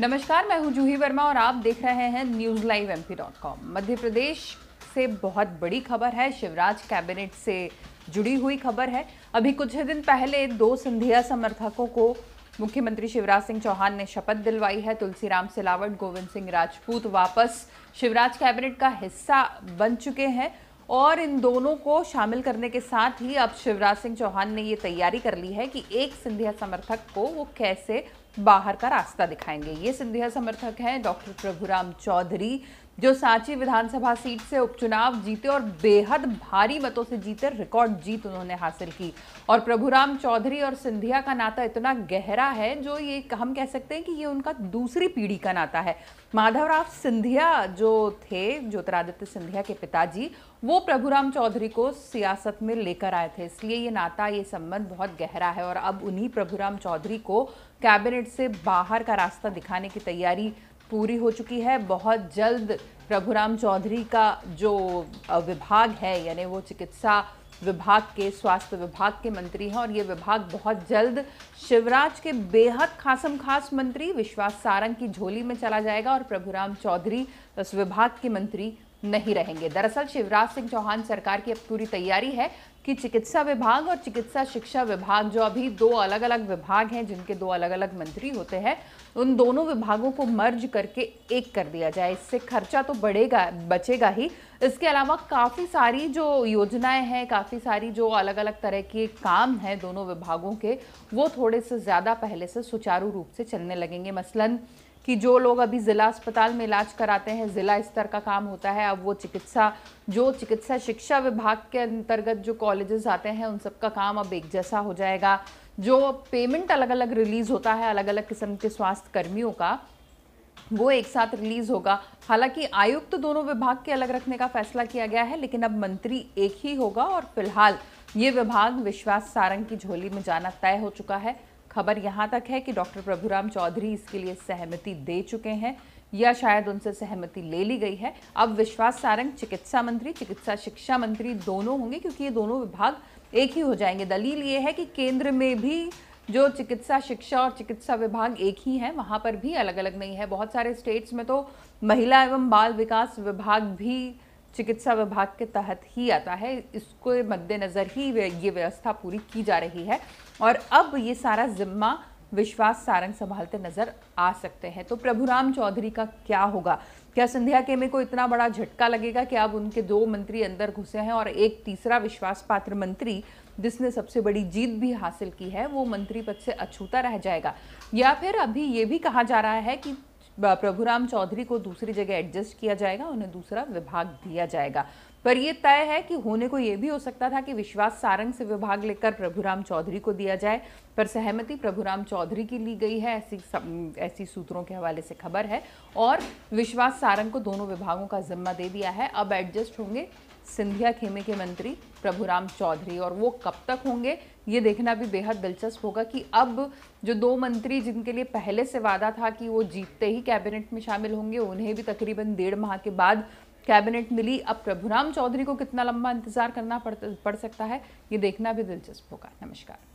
नमस्कार मैं हूं जूही वर्मा और आप देख रहे हैं news live M Madhya Pradesh से बहुत बड़ी खबर है शिवराज कैबिनेट से जुड़ी हुई खबर है अभी कुछ दिन पहले दो सिंधिया समर्थकों को मुख्यमंत्री शिवराज सिंह चौहान ने शपथ दिलवाई है तुलसीराम सिलावट गोविंद सिंह राजपूत वापस शिवराज कैबिनेट का हिस्सा बन चुके हैं और इन दोनों को शामिल करने के साथ ही अब शिवराज सिंह चौहान ने ये तैयारी कर ली है कि एक सिंधिया समर्थक को वो कैसे बाहर का रास्ता दिखाएंगे ये सिंधिया समर्थक हैं डॉक्टर प्रभुराम चौधरी जो सांची विधानसभा सीट से उपचुनाव जीते और बेहद भारी मतों से जीते रिकॉर्ड जीत उन्होंने हासिल की और प्रभुराम चौधरी और सिंधिया का नाता इतना गहरा है जो ये हम कह सकते हैं कि ये उनका दूसरी पीढ़ी का नाता है माधवराव सिंधिया जो थे ज्योतिरादित्य सिंधिया के पिताजी वो प्रभुराम चौधरी को सियासत में लेकर आए थे इसलिए ये नाता ये संबंध बहुत गहरा है और अब उन्हीं प्रभुराम चौधरी को कैबिनेट से बाहर का रास्ता दिखाने की तैयारी पूरी हो चुकी है बहुत जल्द प्रभुराम चौधरी का जो विभाग है यानी वो चिकित्सा विभाग के स्वास्थ्य विभाग के मंत्री हैं और ये विभाग बहुत जल्द शिवराज के बेहद खासम खास मंत्री विश्वास सारंग की झोली में चला जाएगा और प्रभुराम चौधरी उस विभाग के मंत्री नहीं रहेंगे दरअसल शिवराज सिंह चौहान सरकार की अब पूरी तैयारी है कि चिकित्सा विभाग और चिकित्सा शिक्षा विभाग जो अभी दो अलग अलग विभाग हैं जिनके दो अलग अलग मंत्री होते हैं उन दोनों विभागों को मर्ज करके एक कर दिया जाए इससे खर्चा तो बढ़ेगा बचेगा ही इसके अलावा काफ़ी सारी जो योजनाएं हैं काफ़ी सारी जो अलग अलग तरह के काम हैं दोनों विभागों के वो थोड़े से ज़्यादा पहले से सुचारू रूप से चलने लगेंगे मसलन कि जो लोग अभी ज़िला अस्पताल में इलाज कराते हैं ज़िला स्तर का काम होता है अब वो चिकित्सा जो चिकित्सा शिक्षा विभाग के अंतर्गत जो कॉलेजेस आते हैं उन सब का काम अब एक जैसा हो जाएगा जो पेमेंट अलग अलग रिलीज़ होता है अलग अलग किस्म के स्वास्थ्य कर्मियों का वो एक साथ रिलीज होगा हालांकि आयुक्त तो दोनों विभाग के अलग रखने का फैसला किया गया है लेकिन अब मंत्री एक ही होगा और फिलहाल ये विभाग विश्वास सारंग की झोली में जाना तय हो चुका है खबर यहाँ तक है कि डॉक्टर प्रभुराम चौधरी इसके लिए सहमति दे चुके हैं या शायद उनसे सहमति ले ली गई है अब विश्वास सारंग चिकित्सा मंत्री चिकित्सा शिक्षा मंत्री दोनों होंगे क्योंकि ये दोनों विभाग एक ही हो जाएंगे दलील ये है कि केंद्र में भी जो चिकित्सा शिक्षा और चिकित्सा विभाग एक ही है वहाँ पर भी अलग अलग नहीं है बहुत सारे स्टेट्स में तो महिला एवं बाल विकास विभाग भी चिकित्सा विभाग के तहत ही आता है इसको मद्देनज़र ही ये व्यवस्था पूरी की जा रही है और अब ये सारा जिम्मा विश्वास सारंग संभालते नजर आ सकते हैं तो प्रभुराम चौधरी का क्या होगा क्या संध्या के में को इतना बड़ा झटका लगेगा कि अब उनके दो मंत्री अंदर घुसे हैं और एक तीसरा विश्वास पात्र मंत्री जिसने सबसे बड़ी जीत भी हासिल की है वो मंत्री पद से अछूता रह जाएगा या फिर अभी ये भी कहा जा रहा है कि प्रभुराम चौधरी को दूसरी जगह एडजस्ट किया जाएगा उन्हें दूसरा विभाग दिया जाएगा पर यह तय है कि होने को यह भी हो सकता था कि विश्वास सारंग से विभाग लेकर प्रभुराम चौधरी को दिया जाए पर सहमति प्रभुराम चौधरी की ली गई है ऐसी सब, ऐसी सूत्रों के हवाले से खबर है और विश्वास सारंग को दोनों विभागों का जिम्मा दे दिया है अब एडजस्ट होंगे सिंधिया खेमे के मंत्री प्रभुराम चौधरी और वो कब तक होंगे ये देखना भी बेहद दिलचस्प होगा कि अब जो दो मंत्री जिनके लिए पहले से वादा था कि वो जीतते ही कैबिनेट में शामिल होंगे उन्हें भी तकरीबन डेढ़ माह के बाद कैबिनेट मिली अब प्रभुराम चौधरी को कितना लंबा इंतजार करना पड़ पड़ सकता है ये देखना भी दिलचस्प होगा नमस्कार